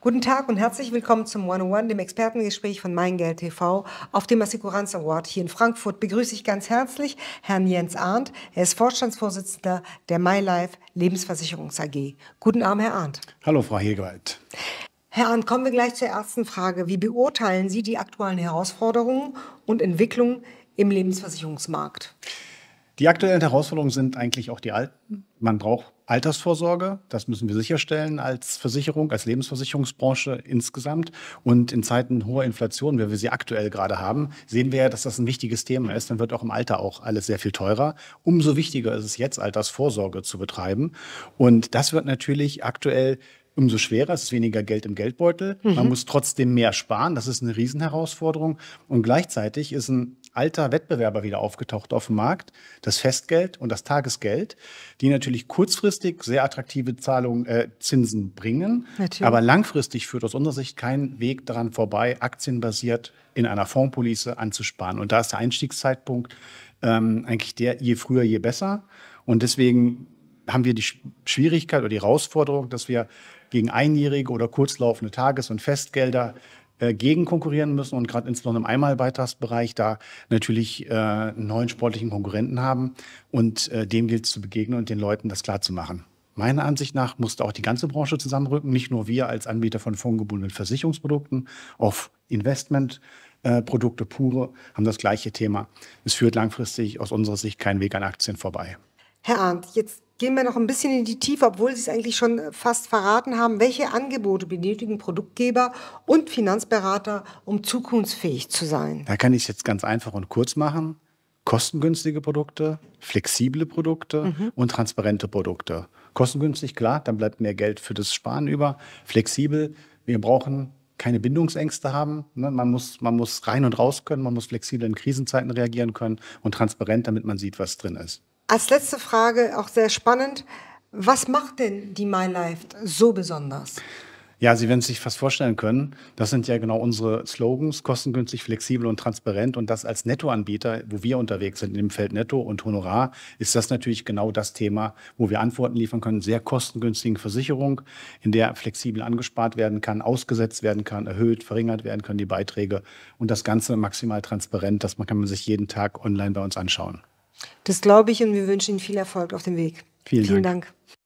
Guten Tag und herzlich willkommen zum 101, dem Expertengespräch von MeinGeld TV. Auf dem Assecuranz Award hier in Frankfurt begrüße ich ganz herzlich Herrn Jens Arndt. Er ist Vorstandsvorsitzender der MyLife Lebensversicherungs AG. Guten Abend, Herr Arndt. Hallo, Frau Hegewald. Herr Arndt, kommen wir gleich zur ersten Frage. Wie beurteilen Sie die aktuellen Herausforderungen und Entwicklungen im Lebensversicherungsmarkt? Die aktuellen Herausforderungen sind eigentlich auch die alten. Man braucht Altersvorsorge, das müssen wir sicherstellen als Versicherung, als Lebensversicherungsbranche insgesamt. Und in Zeiten hoher Inflation, wie wir sie aktuell gerade haben, sehen wir ja, dass das ein wichtiges Thema ist. Dann wird auch im Alter auch alles sehr viel teurer. Umso wichtiger ist es jetzt, Altersvorsorge zu betreiben. Und das wird natürlich aktuell umso schwerer, es ist weniger Geld im Geldbeutel. Mhm. Man muss trotzdem mehr sparen, das ist eine Riesenherausforderung. Und gleichzeitig ist ein alter Wettbewerber wieder aufgetaucht auf dem Markt, das Festgeld und das Tagesgeld, die natürlich kurzfristig sehr attraktive Zahlungen, äh, Zinsen bringen. Natürlich. Aber langfristig führt aus unserer Sicht kein Weg daran vorbei, aktienbasiert in einer Fondspolice anzusparen. Und da ist der Einstiegszeitpunkt ähm, eigentlich der, je früher, je besser. Und deswegen haben wir die Schwierigkeit oder die Herausforderung, dass wir gegen einjährige oder kurzlaufende Tages- und Festgelder äh, gegen konkurrieren müssen und gerade insbesondere im Einmalbeitragsbereich da natürlich äh, einen neuen sportlichen Konkurrenten haben und äh, dem gilt es zu begegnen und den Leuten das klar zu machen. Meiner Ansicht nach musste auch die ganze Branche zusammenrücken, nicht nur wir als Anbieter von fondgebundenen Versicherungsprodukten, auf Investmentprodukte äh, pure haben das gleiche Thema. Es führt langfristig aus unserer Sicht keinen Weg an Aktien vorbei. Herr Arndt, jetzt gehen wir noch ein bisschen in die Tiefe, obwohl Sie es eigentlich schon äh, fast verraten haben. Welche Angebote benötigen Produktgeber und Finanzberater, um zukunftsfähig zu sein? Da kann ich es jetzt ganz einfach und kurz machen. Kostengünstige Produkte, flexible Produkte mhm. und transparente Produkte. Kostengünstig, klar, dann bleibt mehr Geld für das Sparen über. Flexibel, wir brauchen keine Bindungsängste haben. Ne? Man, muss, man muss rein und raus können, man muss flexibel in Krisenzeiten reagieren können und transparent, damit man sieht, was drin ist. Als letzte Frage, auch sehr spannend. Was macht denn die MyLife so besonders? Ja, Sie werden es sich fast vorstellen können. Das sind ja genau unsere Slogans, kostengünstig, flexibel und transparent. Und das als Nettoanbieter, wo wir unterwegs sind, im Feld Netto und Honorar, ist das natürlich genau das Thema, wo wir Antworten liefern können. Sehr kostengünstigen Versicherung, in der flexibel angespart werden kann, ausgesetzt werden kann, erhöht, verringert werden können die Beiträge. Und das Ganze maximal transparent. Das kann man sich jeden Tag online bei uns anschauen. Das glaube ich und wir wünschen Ihnen viel Erfolg auf dem Weg. Vielen, Vielen Dank. Dank.